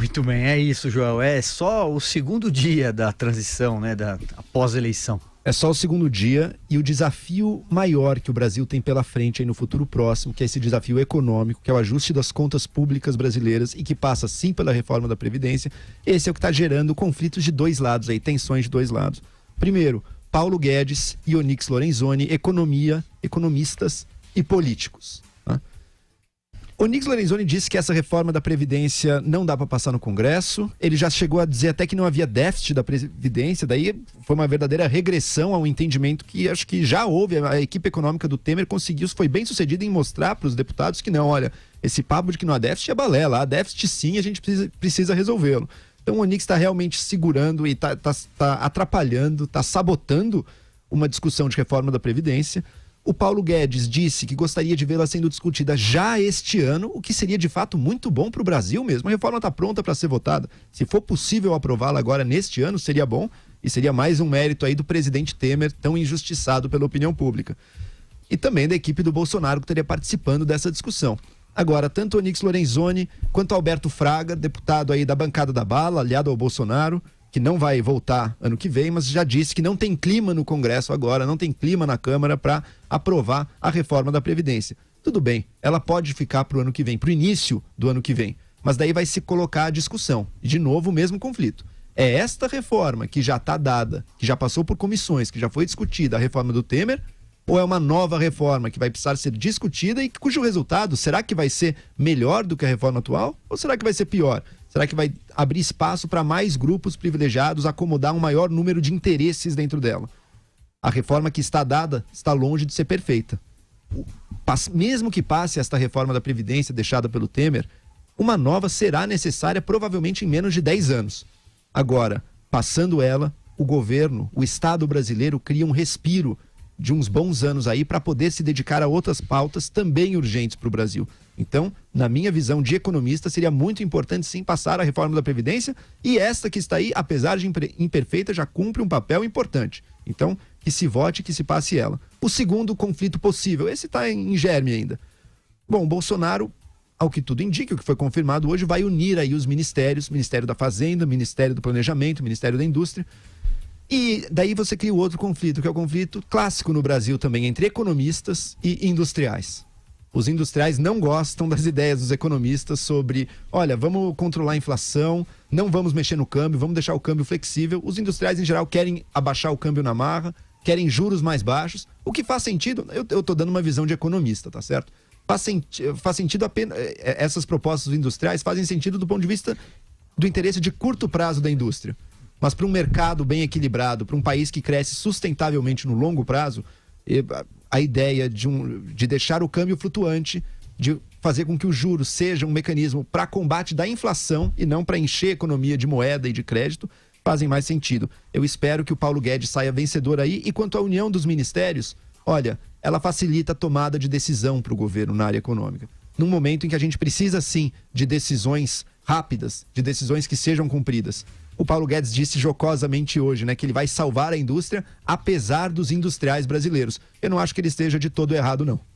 Muito bem, é isso, Joel. É só o segundo dia da transição, né, da pós-eleição. É só o segundo dia e o desafio maior que o Brasil tem pela frente aí no futuro próximo, que é esse desafio econômico, que é o ajuste das contas públicas brasileiras e que passa sim pela reforma da Previdência. Esse é o que está gerando conflitos de dois lados aí, tensões de dois lados. Primeiro, Paulo Guedes e Onix Lorenzoni, economia, economistas e políticos. O Nix Lorenzoni disse que essa reforma da Previdência não dá para passar no Congresso. Ele já chegou a dizer até que não havia déficit da Previdência, daí foi uma verdadeira regressão ao entendimento que acho que já houve. A equipe econômica do Temer conseguiu, foi bem sucedida em mostrar para os deputados que não, olha, esse papo de que não há déficit é balela. Há déficit sim, a gente precisa, precisa resolvê-lo. Então o Nix está realmente segurando e está tá, tá atrapalhando, está sabotando uma discussão de reforma da Previdência. O Paulo Guedes disse que gostaria de vê-la sendo discutida já este ano, o que seria de fato muito bom para o Brasil mesmo. A reforma está pronta para ser votada. Se for possível aprová-la agora neste ano, seria bom e seria mais um mérito aí do presidente Temer, tão injustiçado pela opinião pública. E também da equipe do Bolsonaro que estaria participando dessa discussão. Agora, tanto Onix Lorenzoni quanto Alberto Fraga, deputado aí da bancada da bala, aliado ao Bolsonaro, que não vai voltar ano que vem, mas já disse que não tem clima no Congresso agora, não tem clima na Câmara para aprovar a reforma da Previdência. Tudo bem, ela pode ficar para o ano que vem, para o início do ano que vem, mas daí vai se colocar a discussão. De novo, o mesmo conflito. É esta reforma que já está dada, que já passou por comissões, que já foi discutida, a reforma do Temer, ou é uma nova reforma que vai precisar ser discutida e cujo resultado será que vai ser melhor do que a reforma atual ou será que vai ser pior? Será que vai abrir espaço para mais grupos privilegiados acomodar um maior número de interesses dentro dela? A reforma que está dada está longe de ser perfeita. Mesmo que passe esta reforma da Previdência deixada pelo Temer, uma nova será necessária provavelmente em menos de 10 anos. Agora, passando ela, o governo, o Estado brasileiro cria um respiro de uns bons anos aí para poder se dedicar a outras pautas também urgentes para o Brasil. Então, na minha visão de economista, seria muito importante sim passar a reforma da Previdência e esta que está aí, apesar de imperfeita, já cumpre um papel importante. Então, que se vote, que se passe ela. O segundo conflito possível, esse está em germe ainda. Bom, Bolsonaro, ao que tudo indica, o que foi confirmado hoje, vai unir aí os ministérios, Ministério da Fazenda, Ministério do Planejamento, Ministério da Indústria, e daí você cria o outro conflito, que é o conflito clássico no Brasil também entre economistas e industriais. Os industriais não gostam das ideias dos economistas sobre, olha, vamos controlar a inflação, não vamos mexer no câmbio, vamos deixar o câmbio flexível. Os industriais, em geral, querem abaixar o câmbio na marra, querem juros mais baixos, o que faz sentido. Eu, estou dando uma visão de economista, tá certo? Faz, senti faz sentido apenas. Eh, eh, essas propostas industriais fazem sentido do ponto de vista do interesse de curto prazo da indústria. Mas para um mercado bem equilibrado, para um país que cresce sustentavelmente no longo prazo, a ideia de, um, de deixar o câmbio flutuante, de fazer com que o juro seja um mecanismo para combate da inflação e não para encher a economia de moeda e de crédito, fazem mais sentido. Eu espero que o Paulo Guedes saia vencedor aí. E quanto à união dos ministérios, olha, ela facilita a tomada de decisão para o governo na área econômica. Num momento em que a gente precisa sim de decisões rápidas, de decisões que sejam cumpridas o Paulo Guedes disse jocosamente hoje, né, que ele vai salvar a indústria apesar dos industriais brasileiros. Eu não acho que ele esteja de todo errado, não.